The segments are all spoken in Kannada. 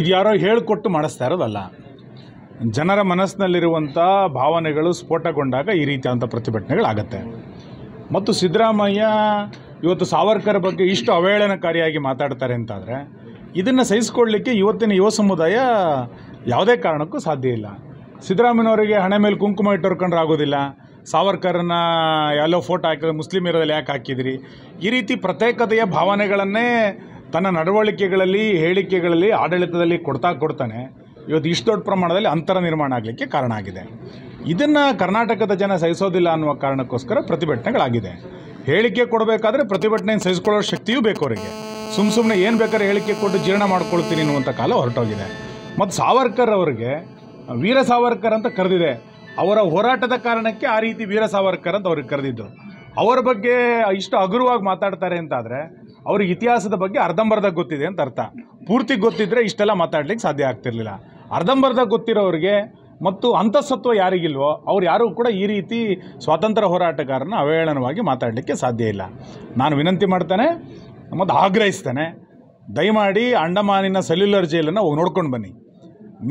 ಇದು ಯಾರೋ ಹೇಳಿಕೊಟ್ಟು ಮಾಡಿಸ್ತಾ ಇರೋದಲ್ಲ ಜನರ ಮನಸ್ಸಿನಲ್ಲಿರುವಂಥ ಭಾವನೆಗಳು ಸ್ಫೋಟಗೊಂಡಾಗ ಈ ರೀತಿಯಾದಂಥ ಪ್ರತಿಭಟನೆಗಳಾಗತ್ತೆ ಮತ್ತು ಸಿದ್ದರಾಮಯ್ಯ ಇವತ್ತು ಸಾವರ್ಕರ್ ಬಗ್ಗೆ ಇಷ್ಟು ಅವಹೇಳನಕಾರಿಯಾಗಿ ಮಾತಾಡ್ತಾರೆ ಅಂತಾದರೆ ಇದನ್ನು ಸಹಿಸ್ಕೊಳ್ಳಿಕ್ಕೆ ಇವತ್ತಿನ ಯುವ ಸಮುದಾಯ ಯಾವುದೇ ಕಾರಣಕ್ಕೂ ಸಾಧ್ಯ ಇಲ್ಲ ಸಿದ್ದರಾಮಯ್ಯವರಿಗೆ ಹಣೆ ಮೇಲೆ ಕುಂಕುಮ ಇಟ್ಟೋರ್ಕೊಂಡ್ರೆ ಆಗೋದಿಲ್ಲ ಸಾವರ್ಕರ್ನ ಎಲ್ಲೋ ಫೋಟೋ ಹಾಕಿದ್ರೆ ಇರೋದಲ್ಲಿ ಯಾಕೆ ಹಾಕಿದಿರಿ ಈ ರೀತಿ ಪ್ರತ್ಯೇಕತೆಯ ಭಾವನೆಗಳನ್ನೇ ತನ್ನ ನಡವಳಿಕೆಗಳಲ್ಲಿ ಹೇಳಿಕೆಗಳಲ್ಲಿ ಆಡಳಿತದಲ್ಲಿ ಕೊಡ್ತಾ ಕೊಡ್ತಾನೆ ಇವತ್ತು ಇಷ್ಟು ದೊಡ್ಡ ಪ್ರಮಾಣದಲ್ಲಿ ಅಂತರ ನಿರ್ಮಾಣ ಆಗಲಿಕ್ಕೆ ಕಾರಣ ಆಗಿದೆ ಇದನ್ನು ಕರ್ನಾಟಕದ ಜನ ಸಹಿಸೋದಿಲ್ಲ ಅನ್ನುವ ಕಾರಣಕ್ಕೋಸ್ಕರ ಪ್ರತಿಭಟನೆಗಳಾಗಿದೆ ಹೇಳಿಕೆ ಕೊಡಬೇಕಾದ್ರೆ ಪ್ರತಿಭಟನೆಯನ್ನು ಸಹಿಸಿಕೊಳ್ಳೋ ಶಕ್ತಿಯೂ ಬೇಕು ಅವರಿಗೆ ಸುಮ್ಮ ಸುಮ್ಮನೆ ಏನು ಬೇಕಾದ್ರೆ ಹೇಳಿಕೆ ಕೊಟ್ಟು ಜೀರ್ಣ ಮಾಡ್ಕೊಳ್ತೀನಿ ಅನ್ನುವಂಥ ಕಾಲ ಹೊರಟೋಗಿದೆ ಮತ್ತು ಸಾವರ್ಕರ್ ಅವರಿಗೆ ವೀರ ಸಾವರ್ಕರ್ ಅಂತ ಕರೆದಿದೆ ಅವರ ಹೋರಾಟದ ಕಾರಣಕ್ಕೆ ಆ ರೀತಿ ವೀರ ಸಾವರ್ಕರ್ ಅಂತ ಅವ್ರಿಗೆ ಕರೆದಿದ್ದು ಅವರ ಬಗ್ಗೆ ಇಷ್ಟು ಹಗುರವಾಗಿ ಮಾತಾಡ್ತಾರೆ ಅಂತಾದರೆ ಅವ್ರಿಗೆ ಇತಿಹಾಸದ ಬಗ್ಗೆ ಅರ್ಧಂಬರ್ಧ ಗೊತ್ತಿದೆ ಅಂತ ಅರ್ಥ ಪೂರ್ತಿ ಗೊತ್ತಿದ್ದರೆ ಇಷ್ಟೆಲ್ಲ ಮಾತಾಡ್ಲಿಕ್ಕೆ ಸಾಧ್ಯ ಆಗ್ತಿರ್ಲಿಲ್ಲ ಅರ್ಧಂಬರ್ಧ ಗೊತ್ತಿರೋರಿಗೆ ಮತ್ತು ಅಂತಸತ್ವ ಯಾರಿಗಿಲ್ವೋ ಅವ್ರು ಯಾರೂ ಕೂಡ ಈ ರೀತಿ ಸ್ವಾತಂತ್ರ್ಯ ಹೋರಾಟಗಾರನ ಅವಹೇಳನವಾಗಿ ಮಾತಾಡಲಿಕ್ಕೆ ಸಾಧ್ಯ ಇಲ್ಲ ನಾನು ವಿನಂತಿ ಮಾಡ್ತಾನೆ ಮತ್ತು ಆಗ್ರಹಿಸ್ತೇನೆ ದಯಮಾಡಿ ಅಂಡಮಾನಿನ ಸೆಲ್ಯುಲರ್ ಜೈಲನ್ನು ನೋಡ್ಕೊಂಡು ಬನ್ನಿ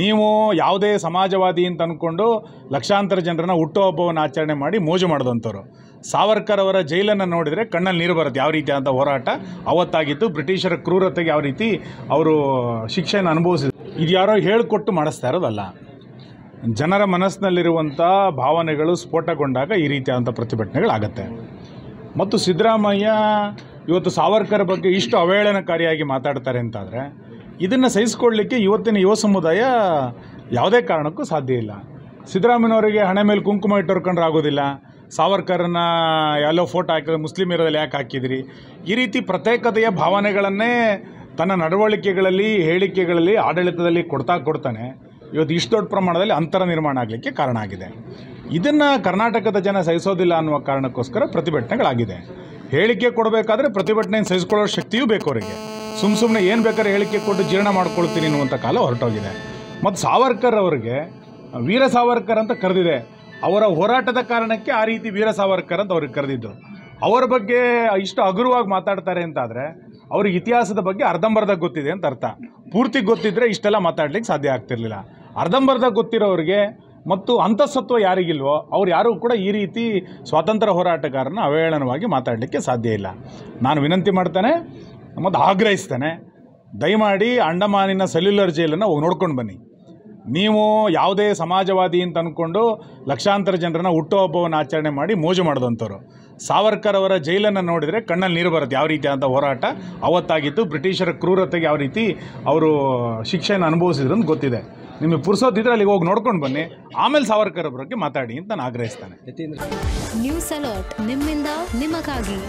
ನೀವು ಯಾವುದೇ ಸಮಾಜವಾದಿ ಅಂತ ಅಂದ್ಕೊಂಡು ಲಕ್ಷಾಂತರ ಜನರನ್ನ ಹುಟ್ಟುಹಬ್ಬವನ್ನು ಆಚರಣೆ ಮಾಡಿ ಮೋಜು ಮಾಡಿದಂಥವ್ರು ಸಾವರ್ಕರ್ ಅವರ ಜೈಲನ್ನು ನೋಡಿದರೆ ಕಣ್ಣಲ್ಲಿ ನೀರು ಬರುತ್ತೆ ಯಾವ ರೀತಿ ಅಂತ ಹೋರಾಟ ಅವತ್ತಾಗಿದ್ದು ಬ್ರಿಟಿಷರ ಕ್ರೂರತೆಗೆ ಯಾವ ರೀತಿ ಅವರು ಶಿಕ್ಷೆಯನ್ನು ಅನುಭವಿಸಿದ್ರು ಇದು ಯಾರೋ ಹೇಳಿಕೊಟ್ಟು ಮಾಡಿಸ್ತಾ ಇರೋದಲ್ಲ ಜನರ ಮನಸ್ಸಿನಲ್ಲಿರುವಂಥ ಭಾವನೆಗಳು ಸ್ಫೋಟಗೊಂಡಾಗ ಈ ರೀತಿಯಾದಂಥ ಪ್ರತಿಭಟನೆಗಳಾಗತ್ತೆ ಮತ್ತು ಸಿದ್ದರಾಮಯ್ಯ ಇವತ್ತು ಸಾವರ್ಕರ್ ಬಗ್ಗೆ ಇಷ್ಟು ಅವಹೇಳನಕಾರಿಯಾಗಿ ಮಾತಾಡ್ತಾರೆ ಅಂತಾದರೆ ಇದನ್ನು ಸಹಿಸಿಕೊಳ್ಳಲಿಕ್ಕೆ ಇವತ್ತಿನ ಯುವ ಸಮುದಾಯ ಯಾವುದೇ ಕಾರಣಕ್ಕೂ ಸಾಧ್ಯ ಇಲ್ಲ ಸಿದ್ದರಾಮಯ್ಯನವರಿಗೆ ಹಣೆ ಮೇಲೆ ಕುಂಕುಮ ಇಟ್ಟುಕೊಂಡ್ರೆ ಆಗೋದಿಲ್ಲ ಸಾವರ್ಕರ್ನ ಎಲ್ಲೋ ಫೋಟೋ ಹಾಕಿದ್ರೆ ಮುಸ್ಲಿಮ್ ಇರೋದಲ್ಲಿ ಯಾಕೆ ಹಾಕಿದಿರಿ ಈ ರೀತಿ ಪ್ರತ್ಯೇಕತೆಯ ಭಾವನೆಗಳನ್ನೇ ತನ್ನ ನಡವಳಿಕೆಗಳಲ್ಲಿ ಹೇಳಿಕೆಗಳಲ್ಲಿ ಆಡಳಿತದಲ್ಲಿ ಕೊಡ್ತಾ ಕೊಡ್ತಾನೆ ಇವತ್ತು ಇಷ್ಟು ದೊಡ್ಡ ಪ್ರಮಾಣದಲ್ಲಿ ಅಂತರ ನಿರ್ಮಾಣ ಆಗಲಿಕ್ಕೆ ಕಾರಣ ಆಗಿದೆ ಇದನ್ನು ಕರ್ನಾಟಕದ ಜನ ಸಹಿಸೋದಿಲ್ಲ ಅನ್ನುವ ಕಾರಣಕ್ಕೋಸ್ಕರ ಪ್ರತಿಭಟನೆಗಳಾಗಿದೆ ಹೇಳಿಕೆ ಕೊಡಬೇಕಾದ್ರೆ ಪ್ರತಿಭಟನೆ ಸಹಿಸಿಕೊಳ್ಳೋ ಶಕ್ತಿಯೂ ಬೇಕು ಅವರಿಗೆ ಸುಮ್ಮ ಸುಮ್ಮನೆ ಏನು ಬೇಕಾದ್ರೆ ಹೇಳಿಕೆ ಕೊಟ್ಟು ಜೀರ್ಣ ಮಾಡ್ಕೊಳ್ತೀನಿ ಅನ್ನುವಂಥ ಕಾಲ ಹೊರಟೋಗಿದೆ ಮತ್ತು ಸಾವರ್ಕರ್ ಅವರಿಗೆ ವೀರ ಸಾವರ್ಕರ್ ಅಂತ ಕರೆದಿದೆ ಅವರ ಹೋರಾಟದ ಕಾರಣಕ್ಕೆ ಆ ರೀತಿ ವೀರ ಸಾವರ್ಕರ್ ಅಂತ ಅವ್ರಿಗೆ ಕರೆದಿದ್ದು ಅವರ ಬಗ್ಗೆ ಇಷ್ಟು ಹಗುರವಾಗಿ ಮಾತಾಡ್ತಾರೆ ಅಂತಾದರೆ ಅವ್ರಿಗೆ ಇತಿಹಾಸದ ಬಗ್ಗೆ ಅರ್ಧಂಬರ್ಧ ಗೊತ್ತಿದೆ ಅಂತ ಅರ್ಥ ಪೂರ್ತಿ ಗೊತ್ತಿದ್ದರೆ ಇಷ್ಟೆಲ್ಲ ಮಾತಾಡ್ಲಿಕ್ಕೆ ಸಾಧ್ಯ ಆಗ್ತಿರ್ಲಿಲ್ಲ ಅರ್ಧಂಬರ್ಧ ಗೊತ್ತಿರೋರಿಗೆ ಮತ್ತು ಅಂತಸ್ತತ್ವ ಯಾರಿಗಿಲ್ವೋ ಅವ್ರು ಯಾರೂ ಕೂಡ ಈ ರೀತಿ ಸ್ವಾತಂತ್ರ್ಯ ಹೋರಾಟಗಾರನ ಅವಹೇಳನವಾಗಿ ಮಾತಾಡಲಿಕ್ಕೆ ಸಾಧ್ಯ ಇಲ್ಲ ನಾನು ವಿನಂತಿ ಮಾಡ್ತೇನೆ ಮತ್ತು ಆಗ್ರಹಿಸ್ತೇನೆ ದಯಮಾಡಿ ಅಂಡಮಾನಿನ ಸೆಲ್ಯುಲರ್ ಜೈಲನ್ನು ಹೋಗಿ ನೋಡ್ಕೊಂಡು ಬನ್ನಿ ನೀವು ಯಾವುದೇ ಸಮಾಜವಾದಿ ಅಂತ ಅಂದ್ಕೊಂಡು ಲಕ್ಷಾಂತರ ಜನರನ್ನ ಹುಟ್ಟುಹಬ್ಬವನ್ನು ಆಚರಣೆ ಮಾಡಿ ಮೋಜು ಮಾಡಿದಂಥವ್ರು ಸಾವರ್ಕರ್ ಅವರ ಜೈಲನ್ನು ನೋಡಿದರೆ ಕಣ್ಣಲ್ಲಿ ನೀರು ಬರುತ್ತೆ ಯಾವ ರೀತಿ ಅಂತ ಹೋರಾಟ ಅವತ್ತಾಗಿತ್ತು ಬ್ರಿಟಿಷರ ಕ್ರೂರತೆಗೆ ಯಾವ ರೀತಿ ಅವರು ಶಿಕ್ಷೆಯನ್ನು ಅನುಭವಿಸಿದ್ರು ಅಂತ ಗೊತ್ತಿದೆ ನಿಮಗೆ ಪುರ್ಸೋದಿದ್ರೆ ಅಲ್ಲಿಗೆ ಹೋಗಿ ನೋಡ್ಕೊಂಡು ಬನ್ನಿ ಆಮೇಲೆ ಸಾವರ್ಕರ್ ಬಗ್ಗೆ ಮಾತಾಡಿ ಅಂತ ನಾನು ಆಗ್ರಹಿಸ್ತಾನೆ ನ್ಯೂಸ್ ಅಲರ್ಟ್ ನಿಮ್ಮಿಂದ ನಿಮಗಾಗಿ